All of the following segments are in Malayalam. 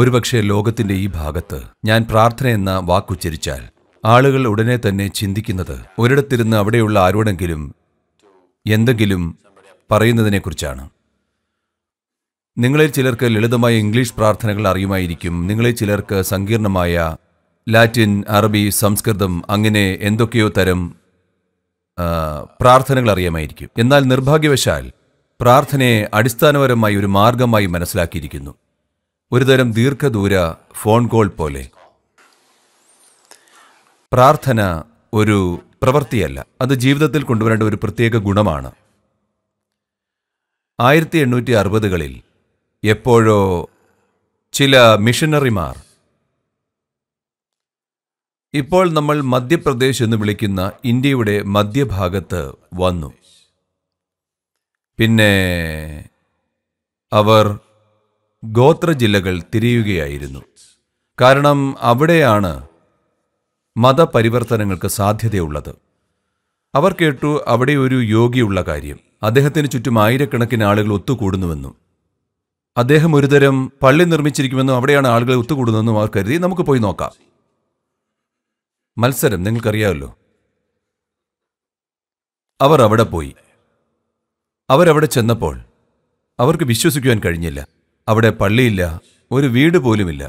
ഒരുപക്ഷെ ലോകത്തിന്റെ ഈ ഭാഗത്ത് ഞാൻ പ്രാർത്ഥന എന്ന വാക്കുച്ചരിച്ചാൽ ആളുകൾ ഉടനെ തന്നെ ചിന്തിക്കുന്നത് ഒരിടത്തിരുന്ന് അവിടെയുള്ള ആരോടെങ്കിലും എന്തെങ്കിലും പറയുന്നതിനെക്കുറിച്ചാണ് നിങ്ങളിൽ ചിലർക്ക് ലളിതമായ ഇംഗ്ലീഷ് പ്രാർത്ഥനകൾ അറിയുമായിരിക്കും നിങ്ങളിൽ ചിലർക്ക് സങ്കീർണമായ ലാറ്റിൻ അറബി സംസ്കൃതം അങ്ങനെ എന്തൊക്കെയോ തരം പ്രാർത്ഥനകൾ അറിയാമായിരിക്കും എന്നാൽ നിർഭാഗ്യവശാൽ പ്രാർത്ഥനയെ അടിസ്ഥാനപരമായി ഒരു മാർഗമായി മനസ്സിലാക്കിയിരിക്കുന്നു ഒരുതരം ദീർഘദൂര ഫോൺ കോൾ പോലെ പ്രാർത്ഥന ഒരു പ്രവൃത്തിയല്ല അത് ജീവിതത്തിൽ കൊണ്ടുവരേണ്ട ഒരു പ്രത്യേക ഗുണമാണ് ആയിരത്തി എണ്ണൂറ്റി അറുപതുകളിൽ എപ്പോഴോ ചില മിഷനറിമാർ ഇപ്പോൾ നമ്മൾ മധ്യപ്രദേശ് എന്ന് വിളിക്കുന്ന ഇന്ത്യയുടെ മധ്യഭാഗത്ത് വന്നു പിന്നെ അവർ ഗോത്ര ജില്ലകൾ തിരിയുകയായിരുന്നു കാരണം അവിടെയാണ് മതപരിവർത്തനങ്ങൾക്ക് സാധ്യതയുള്ളത് അവർ കേട്ടു അവിടെ ഒരു യോഗിയുള്ള കാര്യം അദ്ദേഹത്തിന് ചുറ്റും ആയിരക്കണക്കിന് ആളുകൾ ഒത്തുകൂടുന്നുവെന്നും അദ്ദേഹം ഒരുതരം പള്ളി നിർമ്മിച്ചിരിക്കുമെന്നും അവിടെയാണ് ആളുകൾ ഒത്തുകൂടുന്നതെന്നും അവർ കരുതി നമുക്ക് പോയി നോക്കാം മത്സരം നിങ്ങൾക്കറിയാമല്ലോ അവർ അവിടെ പോയി അവരവിടെ ചെന്നപ്പോൾ അവർക്ക് വിശ്വസിക്കുവാൻ കഴിഞ്ഞില്ല അവിടെ പള്ളിയില്ല ഒരു വീട് പോലുമില്ല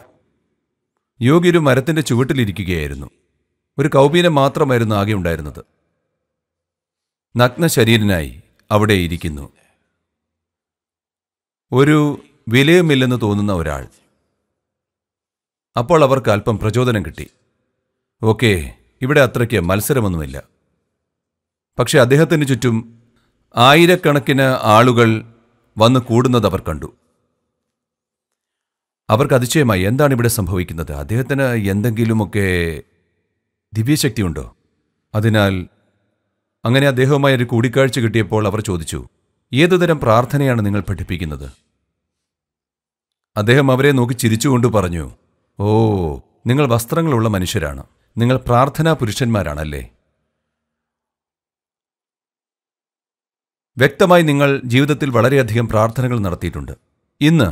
യോഗി ഒരു മരത്തിൻ്റെ ചുവട്ടിലിരിക്കുകയായിരുന്നു ഒരു കൗപീനം മാത്രമായിരുന്നു ആകെ ഉണ്ടായിരുന്നത് നഗ്ന ശരീരനായി അവിടെ ഇരിക്കുന്നു ഒരു വിലയുമില്ലെന്ന് തോന്നുന്ന ഒരാൾ അപ്പോൾ അവർക്ക് അല്പം പ്രചോദനം കിട്ടി ഓക്കെ ഇവിടെ അത്രയ്ക്ക് മത്സരമൊന്നുമില്ല പക്ഷെ അദ്ദേഹത്തിന് ചുറ്റും ആയിരക്കണക്കിന് ആളുകൾ വന്നു കൂടുന്നത് അവർ കണ്ടു അവർക്ക് അതിശയമായി എന്താണ് ഇവിടെ സംഭവിക്കുന്നത് അദ്ദേഹത്തിന് എന്തെങ്കിലുമൊക്കെ ദിവ്യശക്തിയുണ്ടോ അതിനാൽ അങ്ങനെ അദ്ദേഹവുമായി ഒരു കൂടിക്കാഴ്ച കിട്ടിയപ്പോൾ അവർ ചോദിച്ചു ഏതുതരം പ്രാർത്ഥനയാണ് നിങ്ങൾ പഠിപ്പിക്കുന്നത് അദ്ദേഹം അവരെ നോക്കി ചിരിച്ചുകൊണ്ട് പറഞ്ഞു ഓ നിങ്ങൾ വസ്ത്രങ്ങളുള്ള മനുഷ്യരാണ് നിങ്ങൾ പ്രാർത്ഥനാ പുരുഷന്മാരാണല്ലേ വ്യക്തമായി നിങ്ങൾ ജീവിതത്തിൽ വളരെയധികം പ്രാർത്ഥനകൾ നടത്തിയിട്ടുണ്ട് ഇന്ന്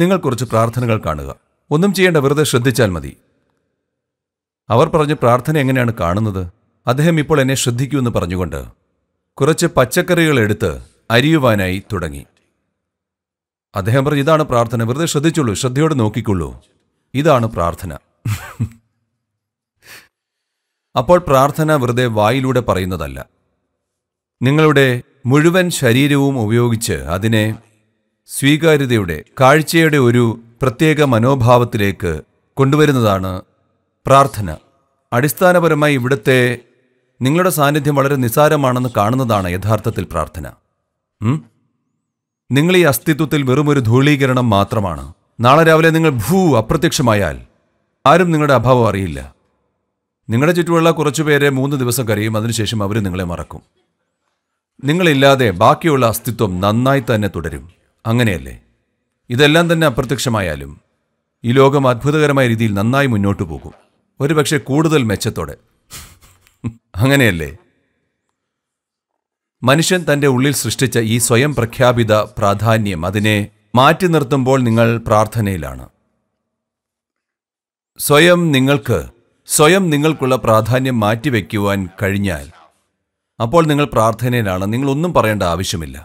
നിങ്ങൾ കുറച്ച് പ്രാർത്ഥനകൾ കാണുക ഒന്നും ചെയ്യേണ്ട വെറുതെ ശ്രദ്ധിച്ചാൽ മതി അവർ പറഞ്ഞ പ്രാർത്ഥന എങ്ങനെയാണ് കാണുന്നത് അദ്ദേഹം ഇപ്പോൾ എന്നെ ശ്രദ്ധിക്കൂ എന്ന് പറഞ്ഞുകൊണ്ട് കുറച്ച് പച്ചക്കറികൾ എടുത്ത് അരിയുവാനായി തുടങ്ങി അദ്ദേഹം പറഞ്ഞു ഇതാണ് പ്രാർത്ഥന വെറുതെ ശ്രദ്ധിച്ചുള്ളൂ ശ്രദ്ധയോടെ നോക്കിക്കൊള്ളൂ ഇതാണ് പ്രാർത്ഥന അപ്പോൾ പ്രാർത്ഥന വെറുതെ വായിലൂടെ പറയുന്നതല്ല നിങ്ങളുടെ മുഴുവൻ ശരീരവും ഉപയോഗിച്ച് അതിനെ സ്വീകാര്യതയുടെ കാഴ്ചയുടെ ഒരു പ്രത്യേക മനോഭാവത്തിലേക്ക് കൊണ്ടുവരുന്നതാണ് പ്രാർത്ഥന അടിസ്ഥാനപരമായി ഇവിടുത്തെ നിങ്ങളുടെ സാന്നിധ്യം വളരെ നിസാരമാണെന്ന് കാണുന്നതാണ് യഥാർത്ഥത്തിൽ പ്രാർത്ഥന നിങ്ങൾ ഈ അസ്തിത്വത്തിൽ വെറുമൊരു ധൂളീകരണം മാത്രമാണ് നാളെ രാവിലെ നിങ്ങൾ ഭൂ അപ്രത്യക്ഷമായാൽ ആരും നിങ്ങളുടെ അഭാവം അറിയില്ല നിങ്ങളുടെ ചുറ്റുമുള്ള കുറച്ചുപേരെ മൂന്ന് ദിവസം കരയും അതിനുശേഷം അവർ നിങ്ങളെ മറക്കും നിങ്ങളില്ലാതെ ബാക്കിയുള്ള അസ്തിത്വം നന്നായി തന്നെ തുടരും അങ്ങനെയല്ലേ ഇതെല്ലാം തന്നെ അപ്രത്യക്ഷമായാലും ഈ ലോകം അത്ഭുതകരമായ രീതിയിൽ നന്നായി മുന്നോട്ടു പോകും ഒരുപക്ഷെ കൂടുതൽ മെച്ചത്തോടെ അങ്ങനെയല്ലേ മനുഷ്യൻ തൻ്റെ ഉള്ളിൽ സൃഷ്ടിച്ച ഈ സ്വയം പ്രഖ്യാപിത പ്രാധാന്യം അതിനെ മാറ്റി നിർത്തുമ്പോൾ നിങ്ങൾ പ്രാർത്ഥനയിലാണ് സ്വയം നിങ്ങൾക്ക് സ്വയം നിങ്ങൾക്കുള്ള പ്രാധാന്യം മാറ്റിവെക്കുവാൻ കഴിഞ്ഞാൽ അപ്പോൾ നിങ്ങൾ പ്രാർത്ഥനയിലാണ് നിങ്ങളൊന്നും പറയേണ്ട ആവശ്യമില്ല